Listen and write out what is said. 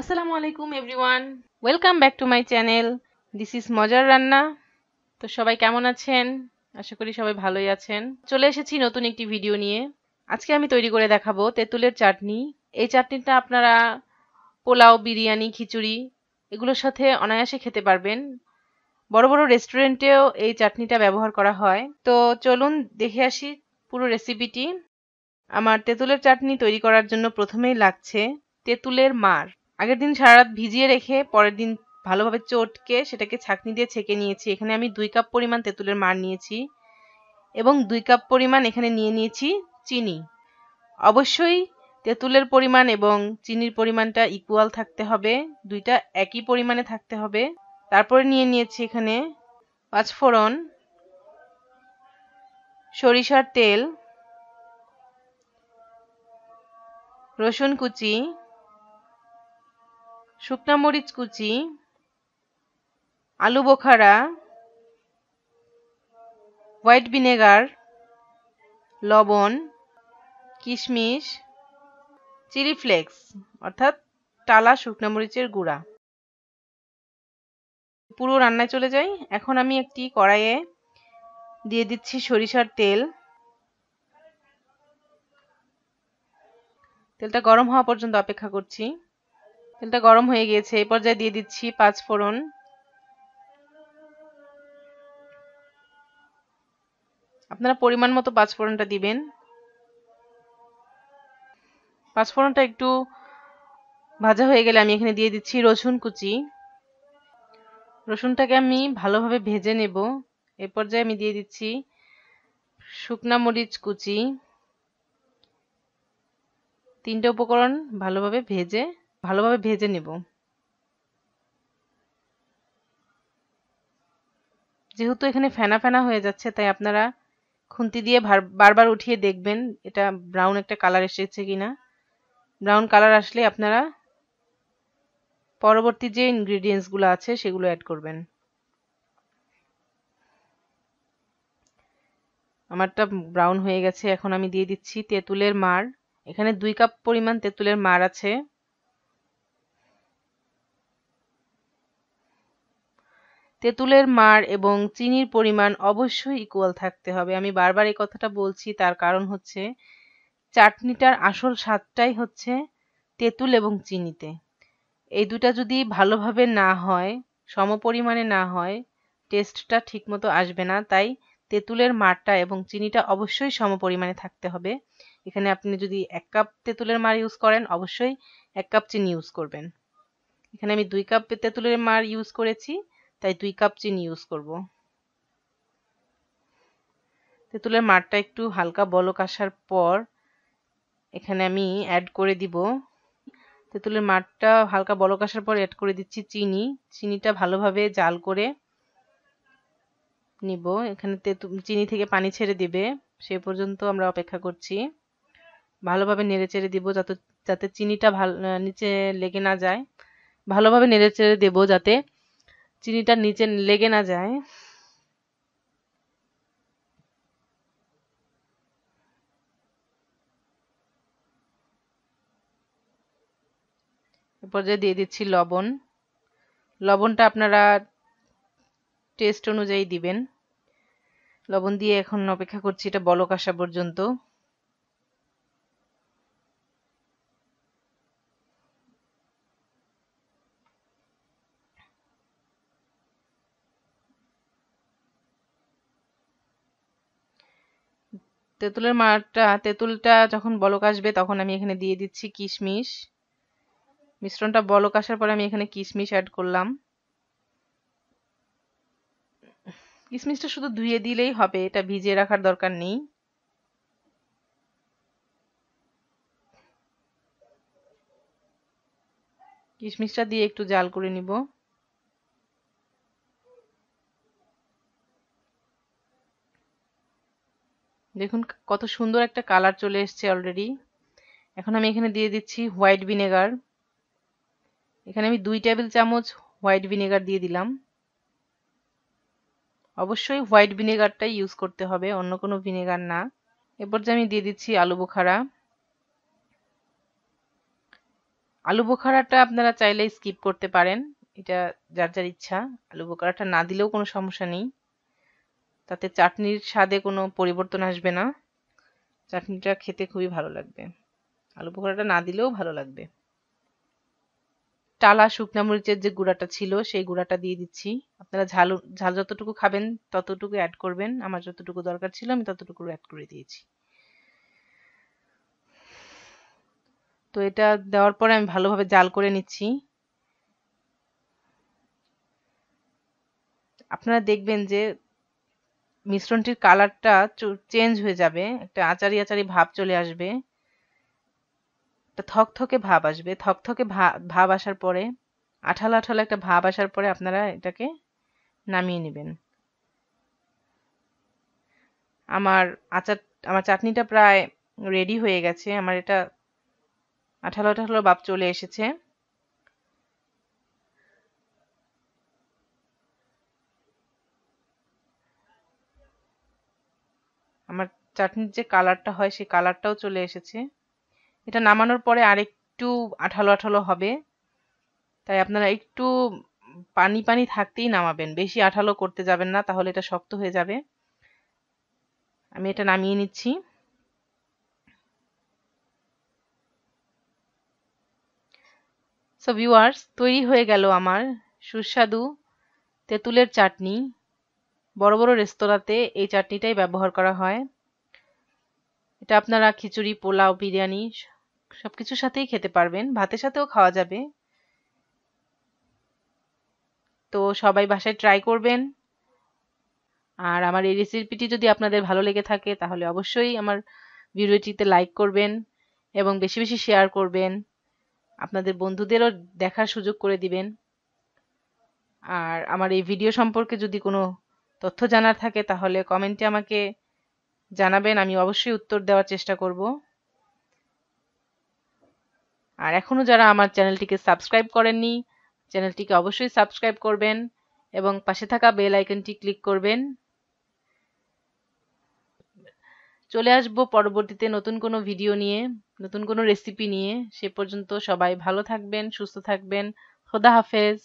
আসসালামু আলাইকুম everyone welcome back to my channel this is মজার রান্না তো সবাই কেমন আছেন আশা করি সবাই ভালোই আছেন চলে এসেছি নতুন একটি ভিডিও নিয়ে আজকে আমি তৈরি করে দেখাবো তেঁতুলের চাটনি এই চাটনিটা আপনারা পোলাও বিরিয়ানি খিচুড়ি এগুলোর সাথে অনায়াসে খেতে পারবেন বড় বড় রেস্টুরেন্টেও এই চাটনিটা ব্যবহার করা হয় তো চলুন দেখে আসি পুরো রেসিপিটি আমার তেঁতুলের চাটনি তৈরি করার জন্য প্রথমেই লাগছে তেঁতুলের মার আগের দিন সারা রাত ভিজিয়ে রেখে পরের দিন ভালোভাবে চটকে সেটাকে ছাঁকনি দিয়ে ছেঁকে নিয়েছি এখানে আমি দুই কাপ পরিমাণ তেঁতুলের মার নিয়েছি এবং দুই কাপ পরিমাণ এখানে নিয়ে নিয়েছি চিনি অবশ্যই তেঁতুলের পরিমাণ এবং চিনির পরিমাণটা ইকুয়াল থাকতে হবে দুইটা একই পরিমাণে থাকতে হবে তারপরে নিয়ে নিয়েছি এখানে পাঁচফোড়ন সরিষার তেল রসুন কুচি শুকনা মরিচ কুচি আলু বোখারা হোয়াইট ভিনেগার লবণ কিশমিশ চিলি ফ্লেক্স অর্থাৎ টালা শুকনা মরিচের গুঁড়া পুরো রান্নায় চলে যাই এখন আমি একটি কড়াইয়ে দিয়ে দিচ্ছি সরিষার তেল তেলটা গরম হওয়া পর্যন্ত অপেক্ষা করছি তেলটা গরম হয়ে গিয়েছে এই পর্যায়ে দিয়ে দিচ্ছি পাঁচ ফোড়ন আপনারা পরিমাণ মতো পাঁচ ফোড়নটা দিবেন পাঁচ ফোড়নটা একটু ভাজা হয়ে গেলে আমি এখানে দিয়ে দিচ্ছি রসুন কুচি রসুনটাকে আমি ভালোভাবে ভেজে নেব এ পর্যায়ে আমি দিয়ে দিচ্ছি শুকনা মরিচ কুচি তিনটে উপকরণ ভালোভাবে ভেজে ভালোভাবে ভেজে নেব যেহেতু এখানে ফেনা ফেনা হয়ে যাচ্ছে তাই আপনারা খুন্তি দিয়ে বারবার উঠিয়ে দেখবেন এটা ব্রাউন একটা কালার এসেছে কিনা ব্রাউন কালার আসলে আপনারা পরবর্তী যে ইনগ্রিডিয়েন্টসগুলো আছে সেগুলো অ্যাড করবেন আমারটা ব্রাউন হয়ে গেছে এখন আমি দিয়ে দিচ্ছি তেঁতুলের মার এখানে দুই কাপ পরিমাণ তেঁতুলের মার আছে তেঁতুলের মার এবং চিনির পরিমাণ অবশ্যই ইকুয়াল থাকতে হবে আমি বারবার এই কথাটা বলছি তার কারণ হচ্ছে চাটনিটার আসল স্বাদটাই হচ্ছে তেঁতুল এবং চিনিতে এই দুটা যদি ভালোভাবে না হয় সমপরিমাণে না হয় টেস্টটা ঠিকমতো আসবে না তাই তেঁতুলের মারটা এবং চিনিটা অবশ্যই সমপরিমাণে থাকতে হবে এখানে আপনি যদি এক কাপ তেঁতুলের মার ইউজ করেন অবশ্যই এক কাপ চিনি ইউজ করবেন এখানে আমি দুই কাপ তেঁতুলের মার ইউজ করেছি তাই দুই কাপ চিনি ইউজ করব তেঁতুলের মাঠটা একটু হালকা বলক আসার পর এখানে আমি অ্যাড করে দিব তেঁতুলের মাঠটা হালকা বলক আসার পর অ্যাড করে দিচ্ছি চিনি চিনিটা ভালোভাবে জাল করে নিব এখানে তেঁতু চিনি থেকে পানি ছেড়ে দিবে সে পর্যন্ত আমরা অপেক্ষা করছি ভালোভাবে নেড়ে চেড়ে দিব যাতে যাতে চিনিটা ভাল নিচে লেগে না যায় ভালোভাবে নেড়ে চেড়ে দেবো যাতে চিনিটা নিচে লেগে না যায় এরপর যে দিয়ে দিচ্ছি লবণ লবণটা আপনারা টেস্ট অনুযায়ী দিবেন লবণ দিয়ে এখন অপেক্ষা করছি এটা বলক আসা পর্যন্ত তেঁতুলের মারটা তেঁতুলটা যখন বলক আসবে তখন আমি এখানে দিয়ে দিচ্ছি কিশমিশ মিশ্রণটা বলক আসার পরে আমি এখানে কিশমিশ অ্যাড করলাম কিশমিশটা শুধু ধুয়ে দিলেই হবে এটা ভিজিয়ে রাখার দরকার নেই কিশমিশটা দিয়ে একটু জাল করে নিব দেখুন কত সুন্দর একটা কালার চলে এসছে অলরেডি এখন আমি এখানে দিয়ে দিচ্ছি হোয়াইট ভিনেগার এখানে আমি দুই টেবিল চামচ হোয়াইট ভিনেগার দিয়ে দিলাম অবশ্যই হোয়াইট ভিনেগারটাই ইউজ করতে হবে অন্য কোনো ভিনেগার না এরপর যে আমি দিয়ে দিচ্ছি আলু বোখারা আলু বোখারাটা আপনারা চাইলে স্কিপ করতে পারেন এটা যার যার ইচ্ছা আলু বোখারাটা না দিলেও কোনো সমস্যা নেই তাতে চাটনির স্বাদে কোনো পরিবর্তন আসবে না চাটনিটা খেতে খুবই ভালো লাগবে আলু পকোড়াটা না দিলেও ভালো লাগবে টালা শুকনা মরিচের যে গুঁড়াটা ছিল সেই গুঁড়াটা দিয়ে দিচ্ছি আপনারা ঝাল ঝাল যতটুকু খাবেন ততটুকু অ্যাড করবেন আমার যতটুকু দরকার ছিল আমি ততটুকু অ্যাড করে দিয়েছি তো এটা দেওয়ার পরে আমি ভালোভাবে জাল করে নিচ্ছি আপনারা দেখবেন যে মিশ্রণটির কালারটা চেঞ্জ হয়ে যাবে একটা আচারি আচারি ভাব চলে আসবে একটা থকথকে ভাব আসবে থকথকে ভাব আসার পরে আঠাল আঠাল একটা ভাব আসার পরে আপনারা এটাকে নামিয়ে নেবেন আমার আচার আমার চাটনিটা প্রায় রেডি হয়ে গেছে আমার এটা আঠালো আঠালো ভাব চলে এসেছে আমার চাটনির যে কালারটা হয় সেই কালারটাও চলে এসেছে এটা নামানোর পরে আরেকটু আঠালো আঠালো হবে তাই আপনারা একটু পানি পানি থাকতেই নামাবেন বেশি আঠালো করতে যাবেন না তাহলে এটা শক্ত হয়ে যাবে আমি এটা নামিয়ে নিচ্ছি সো ভিউয়ার্স তৈরি হয়ে গেল আমার সুস্বাদু তেঁতুলের চাটনি বড় বড় রেস্তোরাঁতে এই চাটনিটাই ব্যবহার করা হয় এটা আপনারা খিচুড়ি পোলাও বিরিয়ানি সব কিছুর সাথেই খেতে পারবেন ভাতের সাথেও খাওয়া যাবে তো সবাই বাসায় ট্রাই করবেন আর আমার এই রেসিপিটি যদি আপনাদের ভালো লেগে থাকে তাহলে অবশ্যই আমার ভিডিওটিতে লাইক করবেন এবং বেশি বেশি শেয়ার করবেন আপনাদের বন্ধুদেরও দেখার সুযোগ করে দিবেন আর আমার এই ভিডিও সম্পর্কে যদি কোনো তথ্য জানার থাকে তাহলে কমেন্টে আমাকে জানাবেন আমি অবশ্যই উত্তর দেওয়ার চেষ্টা করব আর এখনও যারা আমার চ্যানেলটিকে সাবস্ক্রাইব করেননি চ্যানেলটিকে অবশ্যই সাবস্ক্রাইব করবেন এবং পাশে থাকা বেল আইকনটি ক্লিক করবেন চলে আসব পরবর্তীতে নতুন কোনো ভিডিও নিয়ে নতুন কোনো রেসিপি নিয়ে সে পর্যন্ত সবাই ভালো থাকবেন সুস্থ থাকবেন খোদা হাফেজ